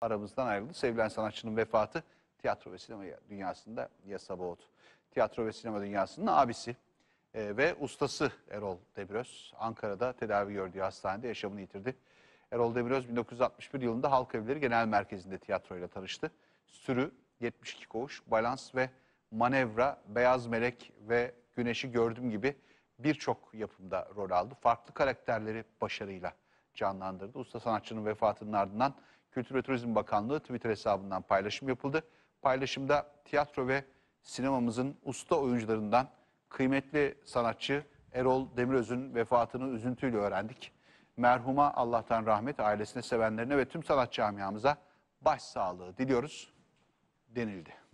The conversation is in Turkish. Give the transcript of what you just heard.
aramızdan ayrıldı. Sevilen sanatçının vefatı tiyatro ve sinema dünyasında yasa boğdu. Tiyatro ve sinema dünyasının abisi e, ve ustası Erol Demiröz Ankara'da tedavi gördüğü hastanede yaşamını yitirdi. Erol Demiröz 1961 yılında Halk Evleri Genel Merkezi'nde tiyatroyla tanıştı. Sürü, 72 Koğuş, Balans ve Manevra, Beyaz Melek ve Güneşi Gördüm gibi birçok yapımda rol aldı. Farklı karakterleri başarıyla canlandırdı. Usta sanatçının vefatının ardından Kültür ve Turizm Bakanlığı Twitter hesabından paylaşım yapıldı. Paylaşımda tiyatro ve sinemamızın usta oyuncularından kıymetli sanatçı Erol Demiröz'ün vefatını üzüntüyle öğrendik. Merhuma Allah'tan rahmet ailesine, sevenlerine ve tüm sanat camiamıza başsağlığı diliyoruz denildi.